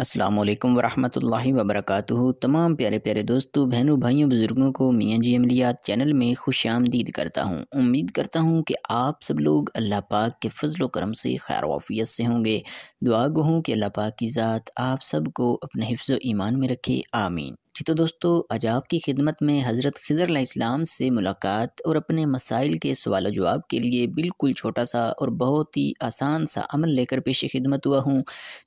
अस्सलाम वालेकुम वरहमतुल्लाहि वरक़ तमाम प्यारे प्यारे दोस्तों बहनों भाइयों बुज़ुर्गों को मियाँ जी अमलियात चैनल में खुश आमदीद करता हूँ उम्मीद करता हूँ कि आप सब लोग अल्लाह पाक के फजल करम से खैर वाफियत से होंगे दुआ गो हूँ कि अल्लाह पाक की ज़ात आप सबको अपने हिफ्ज़ ईमान में रखे आमीन जी तो दोस्तों आज आपकी खिदमत में हज़रत खजर इस्लाम से मुलाकात और अपने मसाइल के सवाल जवाब के लिए बिल्कुल छोटा सा और बहुत ही आसान सा अमल लेकर पेश खिदमत हुआ हूँ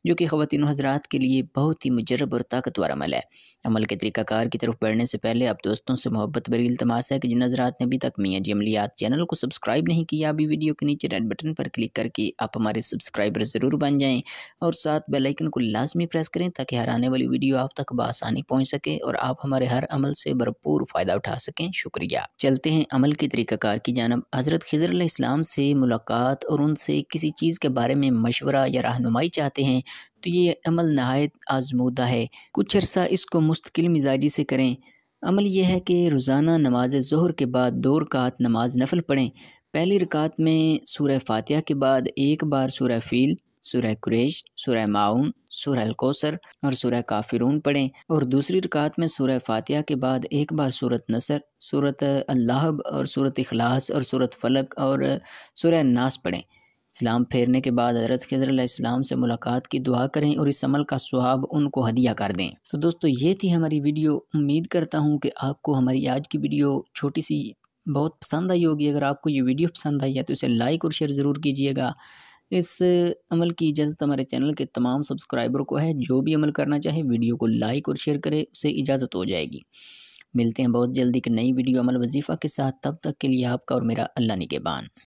जो कि ख़वान हजरात के लिए बहुत ही मुजरब और ताकतवर अमल है अमल के तरीक़ाकार की तरफ बढ़ने से पहले आप दोस्तों से मोहब्बत बरी तमाश है कि जिन हजरात ने अभी तक मियाँ जी अमलियात चैनल को सब्सक्राइब नहीं किया अभी वीडियो के नीचे रेड बटन पर क्लिक करके आप हमारे सब्सक्राइबर ज़रूर बन जाएँ और साथ बेलाइकन को लाजमी प्रेस करें ताकि हर आने वाली वीडियो आप तक बसानी पहुँच सके करें और आप हमारे हर अमल से भरपूर फ़ायदा उठा सकें शुक्रिया चलते हैं अमल के तरीक़ाकार की जानब हज़रत खजर इस्लाम से मुलाकात और उनसे किसी चीज़ के बारे में मशवरा या रहनुमाई चाहते हैं तो ये अमल नहायत आजमूदा है कुछ अरसा इसको मुस्तकिल मिजाजी से करें अमल यह है कि रोज़ाना नमाज जहर के बाद दो रकात नमाज नफल पढ़ें पहली रकात में सूर्य फातह के बाद एक बार सूर्य फ़ील सुरह कुरेश सुरह माउन सुरह कोसर और सुरह काफिरून पढ़ें और दूसरी रकात में सुरह फातिहा के बाद एक बार सूरत नसर सूरत अल्लाहब और सूरत अखलास और सूरत फलक और सुरह नास पढ़ें इस्लाम फेरने के बाद हजरत खजर से मुलाकात की दुआ करें और इस अमल का स्वाब उनको हदिया कर दें तो दोस्तों ये थी हमारी वीडियो उम्मीद करता हूँ कि आपको हमारी आज की वीडियो छोटी सी बहुत पसंद आई होगी अगर आपको ये वीडियो पसंद आई है तो इसे लाइक और शेयर ज़रूर कीजिएगा इस अमल की इजाज़त हमारे चैनल के तमाम सब्सक्राइबर को है जो भी अमल करना चाहे वीडियो को लाइक और शेयर करे उसे इजाज़त हो जाएगी मिलते हैं बहुत जल्दी एक नई वीडियो अमल वजीफ़ा के साथ तब तक के लिए आपका और मेरा अल्लाह निगेबान